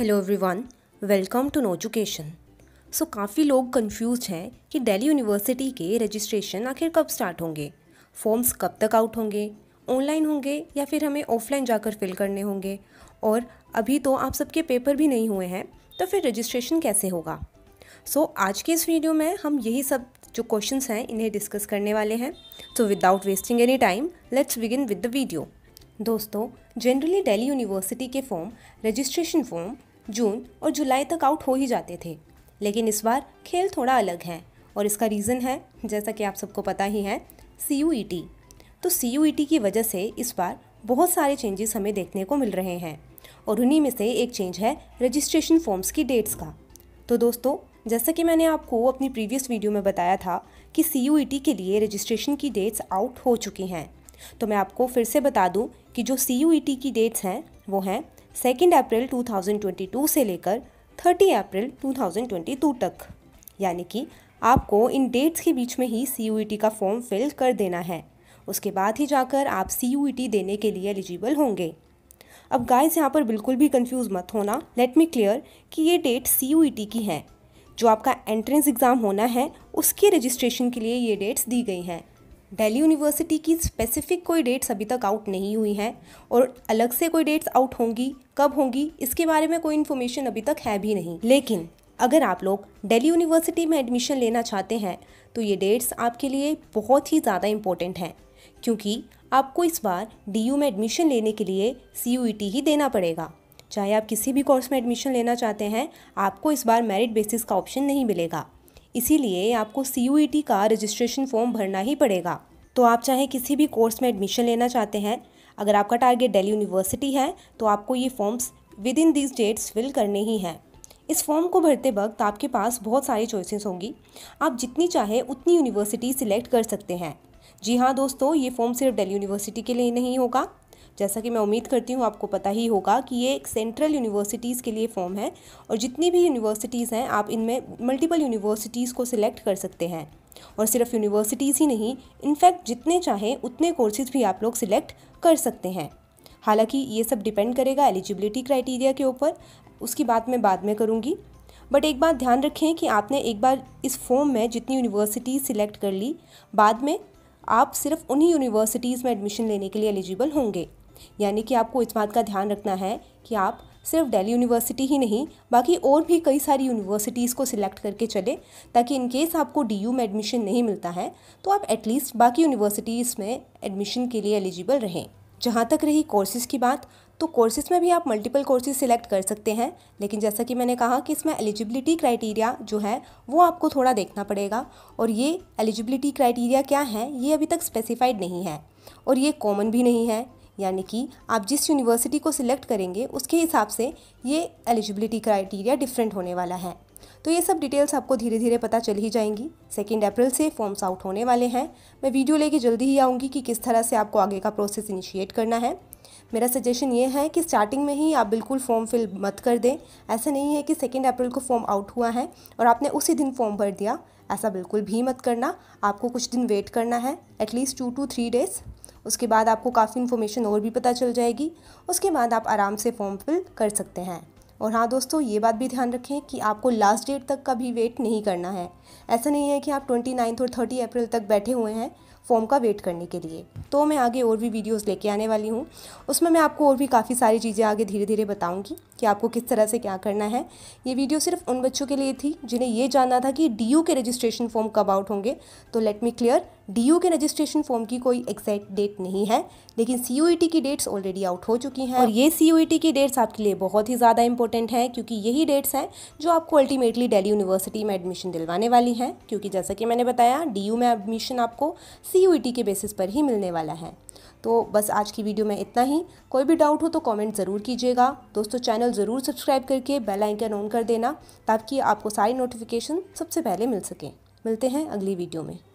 hello everyone welcome to know education so काफ़ी लोग confuse हैं कि दिल्ली यूनिवर्सिटी के रजिस्ट्रेशन आखिर कब स्टार्ट होंगे फॉर्म्स कब तक आउट होंगे ऑनलाइन होंगे या फिर हमें ऑफलाइन जाकर फिल करने होंगे और अभी तो आप सबके पेपर भी नहीं हुए हैं तो फिर रजिस्ट्रेशन कैसे होगा सो so, आज के इस वीडियो में हम यही सब जो क्वेश्चंस हैं इन्हें डिस्कस करने वाले हैं so without wasting any time let's begin with the video दोस्तों जनरली दिल्ली यूनिवर्सिटी के फॉर्म रजिस्ट्रेशन फॉर्म जून और जुलाई तक आउट हो ही जाते थे लेकिन इस बार खेल थोड़ा अलग है और इसका रीज़न है जैसा कि आप सबको पता ही है सी e तो सी e की वजह से इस बार बहुत सारे चेंजेस हमें देखने को मिल रहे हैं और उन्हीं में से एक चेंज है रजिस्ट्रेशन फॉर्म्स की डेट्स का तो दोस्तों जैसा कि मैंने आपको अपनी प्रीवियस वीडियो में बताया था कि सी e के लिए रजिस्ट्रेशन की डेट्स आउट हो चुकी हैं तो मैं आपको फिर से बता दूं कि जो सी की डेट्स हैं वो हैं सेकेंड अप्रैल 2022 से लेकर 30 अप्रैल 2022 तक यानी कि आपको इन डेट्स के बीच में ही सी e का फॉर्म फिल कर देना है उसके बाद ही जाकर आप सी e देने के लिए एलिजिबल होंगे अब गाइस यहाँ पर बिल्कुल भी कंफ्यूज मत होना लेट मी क्लियर कि ये डेट सी e की हैं जो आपका एंट्रेंस एग्ज़ाम होना है उसके रजिस्ट्रेशन के लिए ये डेट्स दी गई हैं दिल्ली यूनिवर्सिटी की स्पेसिफिक कोई डेट्स अभी तक आउट नहीं हुई हैं और अलग से कोई डेट्स आउट होंगी कब होंगी इसके बारे में कोई इन्फॉर्मेशन अभी तक है भी नहीं लेकिन अगर आप लोग दिल्ली यूनिवर्सिटी में एडमिशन लेना चाहते हैं तो ये डेट्स आपके लिए बहुत ही ज़्यादा इम्पोर्टेंट हैं क्योंकि आपको इस बार डी में एडमिशन लेने के लिए सी e ही देना पड़ेगा चाहे आप किसी भी कोर्स में एडमिशन लेना चाहते हैं आपको इस बार मेरिट बेसिस का ऑप्शन नहीं मिलेगा इसीलिए आपको सी e का रजिस्ट्रेशन फॉर्म भरना ही पड़ेगा तो आप चाहे किसी भी कोर्स में एडमिशन लेना चाहते हैं अगर आपका टारगेट दिल्ली यूनिवर्सिटी है तो आपको ये forms within these dates fill करने ही हैं इस फॉर्म को भरते वक्त आपके पास बहुत सारी चॉइसेस होंगी आप जितनी चाहे उतनी यूनिवर्सिटी सिलेक्ट कर सकते हैं जी हाँ दोस्तों ये फॉर्म सिर्फ दिल्ली यूनिवर्सिटी के लिए नहीं होगा जैसा कि मैं उम्मीद करती हूँ आपको पता ही होगा कि ये एक सेंट्रल यूनिवर्सिटीज़ के लिए फॉर्म है और जितनी भी यूनिवर्सिटीज़ हैं आप इनमें मल्टीपल यूनिवर्सिटीज़ को सिलेक्ट कर सकते हैं और सिर्फ यूनिवर्सिटीज़ ही नहीं इनफैक्ट जितने चाहें उतने कोर्सेज़ भी आप लोग सिलेक्ट कर सकते हैं हालांकि ये सब डिपेंड करेगा एलिजिबिलिटी क्राइटेरिया के ऊपर उसकी बात मैं बाद में करूँगी बट एक बात ध्यान रखें कि आपने एक बार इस फॉर्म में जितनी यूनिवर्सिटीज़ सिलेक्ट कर ली बाद में आप सिर्फ उन्हीं यूनिवर्सिटीज़ में एडमिशन लेने के लिए एलिजिबल होंगे यानी कि आपको इस बात का ध्यान रखना है कि आप सिर्फ दिल्ली यूनिवर्सिटी ही नहीं बाकी और भी कई सारी यूनिवर्सिटीज़ को सिलेक्ट करके चले ताकि इन केस आपको डी में एडमिशन नहीं मिलता है तो आप एटलीस्ट बाकी यूनिवर्सिटीज़ में एडमिशन के लिए एलिजिबल रहें जहाँ तक रही कोर्सेज़ की बात तो कोर्सेज़ में भी आप मल्टीपल कोर्सेज सिलेक्ट कर सकते हैं लेकिन जैसा कि मैंने कहा कि इसमें एलिजिबिलिटी क्राइटेरिया जो है वो आपको थोड़ा देखना पड़ेगा और ये एलिजिबिलिटी क्राइटेरिया क्या है ये अभी तक स्पेसिफाइड नहीं है और ये कॉमन भी नहीं है यानी कि आप जिस यूनिवर्सिटी को सिलेक्ट करेंगे उसके हिसाब से ये एलिजिबिलिटी क्राइटेरिया डिफरेंट होने वाला है तो ये सब डिटेल्स आपको धीरे धीरे पता चल ही जाएंगी सेकेंड अप्रैल से फॉर्म्स आउट होने वाले हैं मैं वीडियो लेके जल्दी ही आऊँगी कि किस तरह से आपको आगे का प्रोसेस इनिशिएट करना है मेरा सजेशन ये है कि स्टार्टिंग में ही आप बिल्कुल फॉर्म फिल मत कर दें ऐसा नहीं है कि सेकेंड अप्रैल को फॉर्म आउट हुआ है और आपने उसी दिन फॉर्म भर दिया ऐसा बिल्कुल भी मत करना आपको कुछ दिन वेट करना है at least two two three days उसके बाद आपको काफ़ी इन्फॉर्मेशन और भी पता चल जाएगी उसके बाद आप आराम से फॉर्म फिल कर सकते हैं और हाँ दोस्तों ये बात भी ध्यान रखें कि आपको लास्ट डेट तक का भी वेट नहीं करना है ऐसा नहीं है कि आप ट्वेंटी नाइन्थ और थर्टी अप्रैल तक बैठे हुए हैं फॉर्म का वेट करने के लिए तो मैं आगे और भी वीडियोस लेके आने वाली हूँ उसमें मैं आपको और भी काफ़ी सारी चीज़ें आगे धीरे धीरे बताऊँगी कि आपको किस तरह से क्या करना है ये वीडियो सिर्फ उन बच्चों के लिए थी जिन्हें ये जानना था कि डी के रजिस्ट्रेशन फॉर्म कब आउट होंगे तो लेट मी क्लियर डी के रजिस्ट्रेशन फॉर्म की कोई एग्जैक्ट डेट नहीं है लेकिन सी e की डेट्स ऑलरेडी आउट हो चुकी हैं और ये सी e की डेट्स आपके लिए बहुत ही ज़्यादा इंपॉर्टेंट हैं क्योंकि यही डेट्स हैं जो आपको अल्टीमेटली डेली यूनिवर्सिटी में एडमिशन दिलवाने वाली हैं क्योंकि जैसा कि मैंने बताया डी में एडमिशन आपको सी e के बेसिस पर ही मिलने वाला है तो बस आज की वीडियो में इतना ही कोई भी डाउट हो तो कमेंट ज़रूर कीजिएगा दोस्तों चैनल ज़रूर सब्सक्राइब करके बेल आइकन ऑन कर देना ताकि आपको सारी नोटिफिकेशन सबसे पहले मिल सकें मिलते हैं अगली वीडियो में